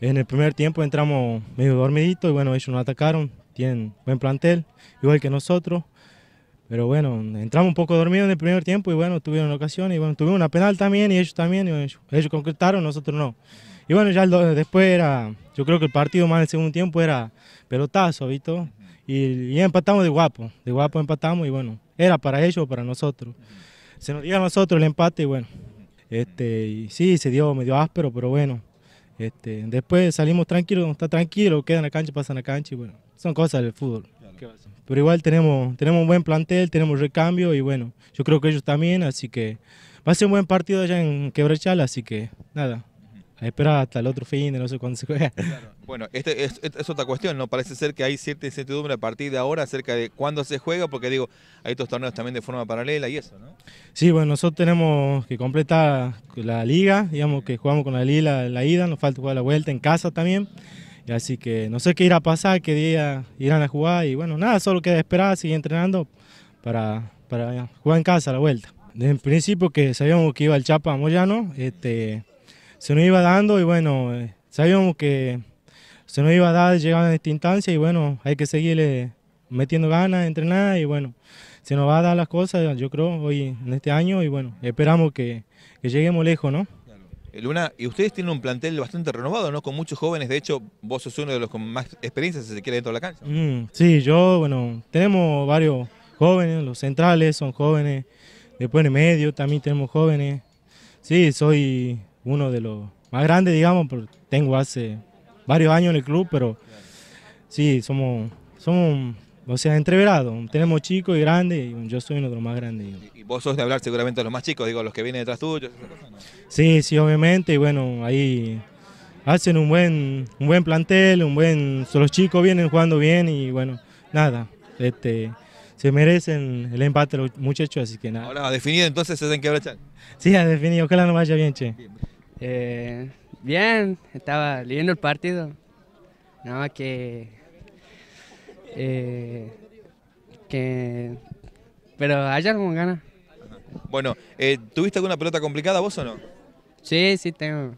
En el primer tiempo entramos medio dormidito y bueno, ellos nos atacaron, tienen buen plantel, igual que nosotros. Pero bueno, entramos un poco dormidos en el primer tiempo y bueno, tuvieron ocasión y bueno, tuvimos una penal también y ellos también, ellos, concretaron, nosotros no. Y bueno, ya después era, yo creo que el partido más del segundo tiempo era pelotazo, ¿viste? Y, y, empatamos de guapo, de guapo empatamos y bueno, era para ellos o para nosotros. Se nos dio a nosotros el empate y bueno, este, y sí, se dio medio áspero, pero bueno, este, después salimos tranquilos, está tranquilo, quedan en la cancha, pasan a la cancha y bueno, son cosas del fútbol. Pero igual tenemos, tenemos un buen plantel, tenemos recambio y bueno, yo creo que ellos también, así que va a ser un buen partido allá en Quebrechal, así que nada, a hasta el otro fin, no sé cuándo se juega. Bueno, este es, otra cuestión, ¿no? Parece ser que hay cierta incertidumbre a partir de ahora acerca de cuándo se juega, porque digo, hay estos torneos también de forma paralela y eso, ¿no? Sí, bueno, nosotros tenemos que completar la liga, digamos que jugamos con la liga la, la ida, nos falta jugar la vuelta en casa también. Y así que no sé qué irá a pasar, qué día irán a jugar y bueno, nada, solo queda esperar, seguir entrenando para, para jugar en casa la vuelta. Desde el principio que sabíamos que iba el Chapa a Moyano, este, se nos iba dando y bueno, eh, sabíamos que se nos iba a dar llegando a esta instancia y bueno, hay que seguirle metiendo ganas, entrenar y bueno, se nos va a dar las cosas, yo creo, hoy en este año y bueno, esperamos que, lleguemos lejos, ¿no? Eh, Luna, y ustedes tienen un plantel bastante renovado, ¿no? Con muchos jóvenes, de hecho, vos sos uno de los con más experiencias si se quiere, dentro de la cancha. Mm, sí, yo, bueno, tenemos varios jóvenes, los centrales son jóvenes, después en medio también tenemos jóvenes. Sí, soy uno de los más grandes, digamos, porque tengo hace varios años en el club, pero sí, somos, somos o sea, entreverados, tenemos chicos y grandes, y yo soy uno de los más grandes. Y vos sos de hablar seguramente de los más chicos, digo, los que vienen detrás tuyos. Sí, sí, obviamente, y bueno, ahí hacen un buen, un buen plantel, un buen, los chicos vienen jugando bien y bueno, nada, este se merecen el empate los muchachos, así que nada. Ahora, definido entonces se en que Sí, ha definido, que la no vaya bien, che. Eh, bien, estaba leyendo el partido. Nada más que. Eh, que. Pero allá como gana. Bueno, eh, ¿tuviste alguna pelota complicada vos o no? Sí, sí, tengo.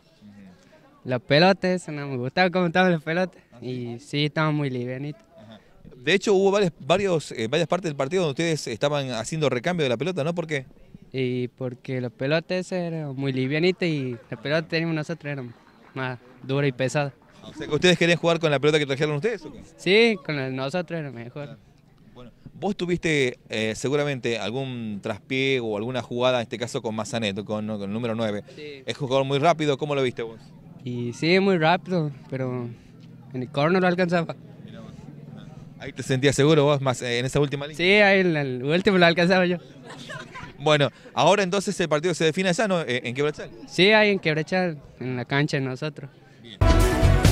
los pelotes, me gustaba cómo estaban los pelotes ah, Y sí, estaban muy livianitos. De hecho, hubo varios, eh, varias partes del partido donde ustedes estaban haciendo recambio de la pelota, ¿no? ¿Por qué? y porque los pelotes eran muy livianita y la pelota que teníamos nosotros más dura y pesada. Ah, ¿Ustedes querían jugar con la pelota que trajeron ustedes? Sí, con la de nosotros era mejor. Bueno, vos tuviste eh, seguramente algún traspié o alguna jugada, en este caso con Mazaneto, con, con, el número 9. Sí. Es jugador muy rápido, ¿cómo lo viste vos? Y sí, muy rápido, pero en el corno lo alcanzaba. Ahí te sentías seguro vos más eh, en esa última línea. Sí, ahí en el último lo alcanzaba yo. Bueno, ahora entonces el partido se define allá, ¿no? Eh, ¿En Quebrachal? Sí, hay en Quebrachal, en la cancha de nosotros. Bien.